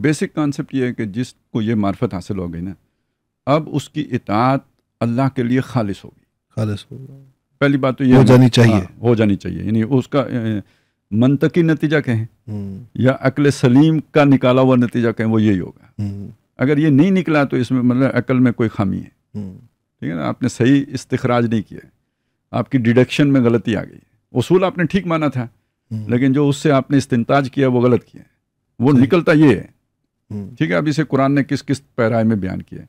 Basic concept यह है कि जिसको ये मार्फत हासिल हो गई ना अब उसकी इतात अल्लाह के लिए खालिश होगी खालिश होगी पहली बात तो ये हो जानी चाहिए हाँ, हो जानी चाहिए यानी उसका मनतकी नतीजा कहें हम्म। या अकल सलीम का निकाला हुआ नतीजा कहें वो यही होगा हम्म। अगर ये नहीं निकला तो इसमें मतलब अकल में कोई खामी है हम्म। ठीक है ना आपने सही इस्तराज नहीं किया आपकी डिडक्शन में गलती आ गई है उसूल आपने ठीक माना था लेकिन जो उससे आपने इस्ताज किया वो गलत किया वो निकलता ये है ठीक है अब इसे कुरान ने किस किस पैराए में बयान किया है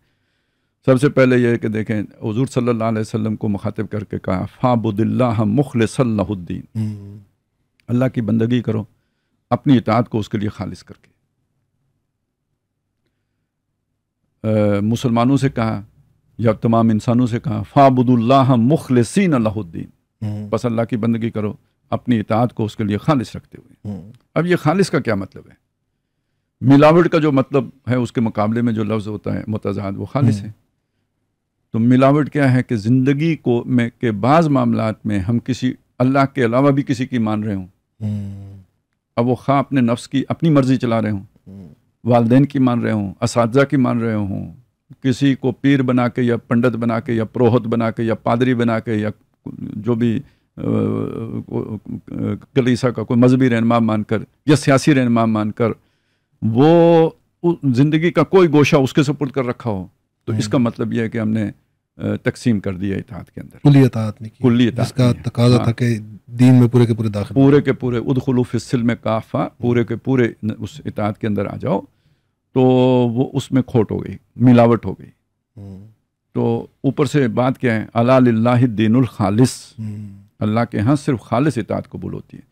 सबसे पहले यह कि देखें हजूर सल्ला वसलम को मुखातिब करके कहा फ़ाबुदिल्ला मुखल सल्लाद्दीन हम्म। अल्लाह की बंदगी करो अपनी इतात को उसके लिए खालिश करके मुसलमानों से कहा या तमाम इंसानों से कहा फ़ाबुदुल्ला मुखलसिन अल्लाद्दीन हम्म। बस अल्लाह की बंदगी करो अपनी इतात को उसके लिए खालिश रखते हुए हम्म। अब ये खालिश का क्या मतलब है मिलावट का जो मतलब है उसके मुकाबले में जो लफ्ज़ होता है मतजाद वो खालिश हम्म। है तो मिलावट क्या है कि ज़िंदगी को में के बाज़ मामला में हम किसी अल्लाह के अलावा भी किसी की मान रहे हों हम्म। अब वो खा अपने नफ्स की अपनी मर्ज़ी चला रहे हों हम्म। वालदेन की मान रहे हों इस की मान रहे हों किसी को पीर बना के या पंडित बना के या प्रोहत बना के या पादरी बना के या जो भी कलीसा का कोई मजहबी रहनमा मानकर या सियासी रहनमा मानकर वो ज़िंदगी का कोई गोशा उसके सपुर्द कर रखा हो तो हम्म। इसका मतलब यह है कि हमने तकसीम कर दिया इतिहाद के अंदर कुल्ली तकाजा हाँ। था कि दीन में पूरे के पूरे दाखिल पूरे के पूरे में काफ़ा पूरे के पूरे उस इतिहाद के अंदर आ जाओ तो वो उसमें खोट हो गई मिलावट हो गई हम्म। तो ऊपर से बात क्या है अला दीन खालिस हम्म। अल्लाह के यहाँ सिर्फ खालिस इतिहाद कबूल होती है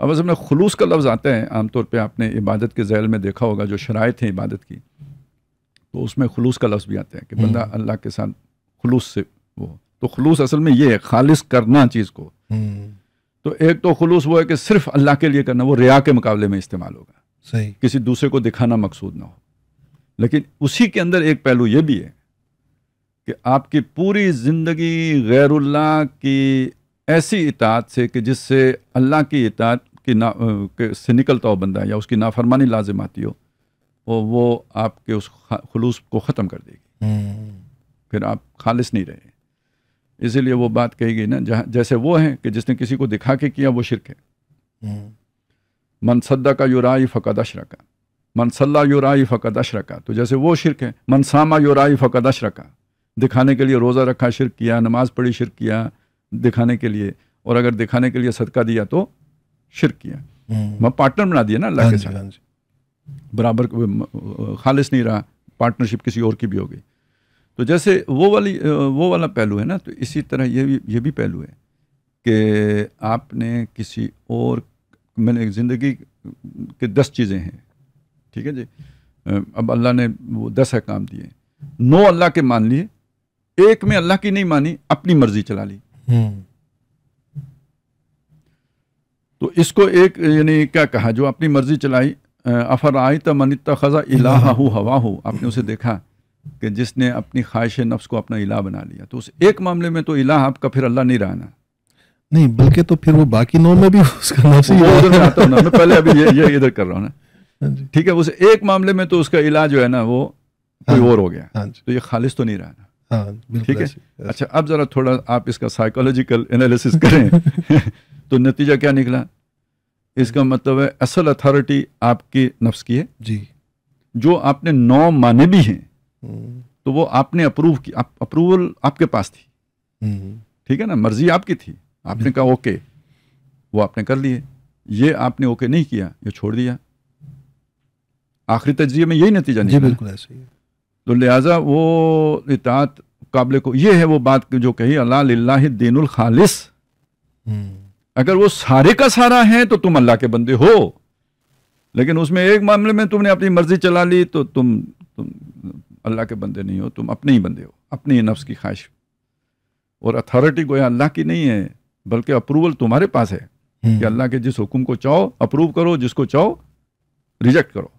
अब जब खलूस का लफ्ज़ आता है आमतौर पर आपने इबादत के जैल में देखा होगा जो शराय है इबादत की तो उसमें खलूस का लफ्ज़ भी आता है कि हम्म। बंदा अल्लाह के साथ खलूस से वो तो खलूस असल में ये है खालिश करना चीज़ को हम्म। तो एक तो खलूस वो है कि सिर्फ अल्लाह के लिए करना वो रिया के मुकाबले में इस्तेमाल होगा सही किसी दूसरे को दिखाना मकसूद ना हो लेकिन उसी के अंदर एक पहलू ये भी है कि आपकी पूरी ज़िंदगी गैरुल्ला की ऐसी इतात से कि जिससे अल्लाह की इतात उसकी ना से निकलता हो बंदा या उसकी नाफरमानी लाजिम आती हो वो वो आपके उस खलूस को ख़त्म कर देगी हम्म। फिर आप खालिश नहीं रहे इसीलिए वो बात कही गई ना जहाँ जैसे वो हैं कि जिसने किसी को दिखा के किया वो शिरक है हम्म। मनसदा का युराई फ़कद अशरका मनसल्ला युराई फ़कद अशरका तो जैसे वो शिरक है मनसामा युराई फ़कद अशरका दिखाने के लिए रोज़ा रखा शिरक किया नमाज़ पढ़ी शिरक किया दिखाने के लिए और अगर दिखाने के लिए सदका दिया तो शिर किया हम्म। मैं पार्टनर बना दिया ना अल्लाह के हाँ साथ हाँ बराबर खालिश नहीं रहा पार्टनरशिप किसी और की भी हो गई तो जैसे वो वाली वो वाला पहलू है ना तो इसी तरह ये भी ये भी पहलू है कि आपने किसी और मैंने ज़िंदगी के दस चीज़ें हैं ठीक है जी अब अल्लाह ने वो दस हकाम दिए नौ अल्लाह के मान लिए एक में अल्लाह की नहीं मानी अपनी मर्जी चला ली हम्म। तो इसको एक यानी क्या कहा जो अपनी मर्जी चलाई अफर आई तो मनित खजा इलाह हो हवा हो आपने उसे देखा कि जिसने अपनी ख्वाहिश नफ्स को अपना इलाह बना लिया तो उस एक मामले में तो इलाह आपका फिर अल्लाह नहीं रहना नहीं बल्कि तो फिर वो बाकी नौ में भी उसका नफ्स ही आता हूँ ना मैं पहले अभी ये ये इधर कर रहा हूँ ना हाँ ठीक है उस एक मामले में तो उसका इलाज जो है ना वो हाँ कोई और हो गया हाँ तो ये खालिश तो नहीं रहा हाँ, ठीक है अच्छा अब जरा थोड़ा आप इसका साइकोलॉजिकल एनालिसिस करें तो नतीजा क्या निकला इसका मतलब है असल अथॉरिटी आपकी नफ्स की है जी जो आपने नौ माने भी हैं हम्म। तो वो आपने अप्रूव की आप, अप्रूवल आपके पास थी हम्म। ठीक है ना मर्जी आपकी थी आपने कहा ओके वो आपने कर लिए ये आपने ओके नहीं किया ये छोड़ दिया आखिरी तजिए में यही नतीजा नहीं बिल्कुल ऐसे ही तो लिहाजा वो इतात काबले को ये है वो बात जो कही अल्लाह ला दीनुल खालिस हम्म। अगर वो सारे का सारा है तो तुम अल्लाह के बंदे हो लेकिन उसमें एक मामले में तुमने अपनी मर्जी चला ली तो तुम तुम अल्लाह के बंदे नहीं हो तुम अपने ही बंदे हो अपने ही नफ्स की ख्वाहिश और अथॉरिटी गोया अल्लाह की नहीं है बल्कि अप्रूवल तुम्हारे पास है हम्म। कि अल्लाह के जिस हुक्म को चाहो अप्रूव करो जिसको चाहो रिजेक्ट करो